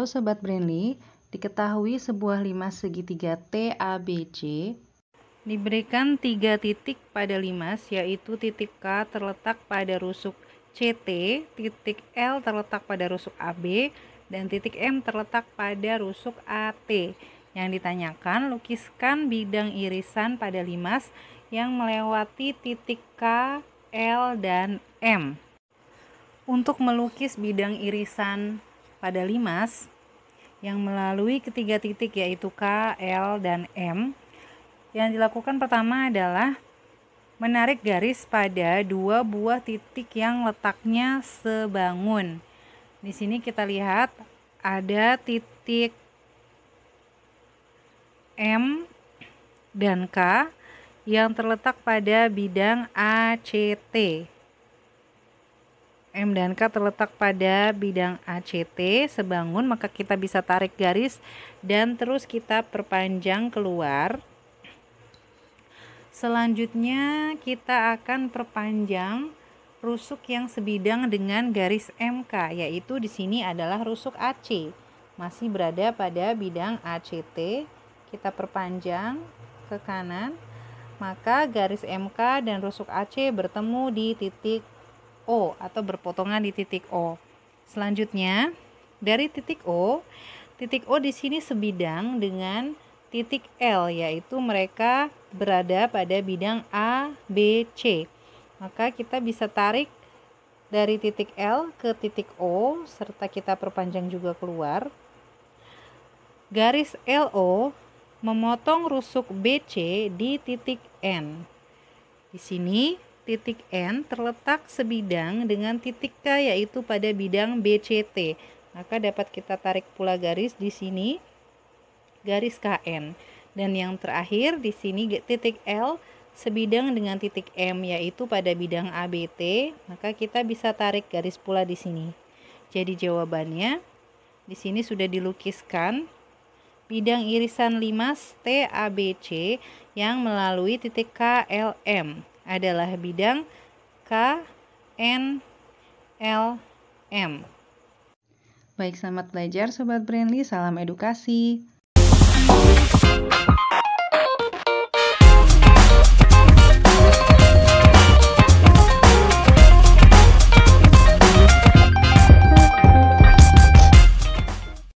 Halo Sobat Brandly, diketahui sebuah lima segitiga TABC diberikan tiga titik pada limas yaitu titik K terletak pada rusuk CT, titik L terletak pada rusuk AB, dan titik M terletak pada rusuk AT. Yang ditanyakan, lukiskan bidang irisan pada limas yang melewati titik K, L, dan M. Untuk melukis bidang irisan pada limas yang melalui ketiga titik yaitu K, L, dan M. Yang dilakukan pertama adalah menarik garis pada dua buah titik yang letaknya sebangun. Di sini kita lihat ada titik M dan K yang terletak pada bidang ACT. M dan K terletak pada bidang ACT sebangun maka kita bisa tarik garis dan terus kita perpanjang keluar selanjutnya kita akan perpanjang rusuk yang sebidang dengan garis MK yaitu di sini adalah rusuk AC masih berada pada bidang ACT kita perpanjang ke kanan maka garis MK dan rusuk AC bertemu di titik O atau berpotongan di titik O. Selanjutnya, dari titik O, titik O di sini sebidang dengan titik L yaitu mereka berada pada bidang A, B, C. Maka kita bisa tarik dari titik L ke titik O serta kita perpanjang juga keluar. Garis LO memotong rusuk BC di titik N. Di sini titik N terletak sebidang dengan titik K yaitu pada bidang BCT. Maka dapat kita tarik pula garis di sini garis KN. Dan yang terakhir di sini titik L sebidang dengan titik M yaitu pada bidang ABT, maka kita bisa tarik garis pula di sini. Jadi jawabannya di sini sudah dilukiskan bidang irisan limas TABC yang melalui titik KLM adalah bidang K, N, L, M. Baik, selamat belajar Sobat Brandly. Salam edukasi.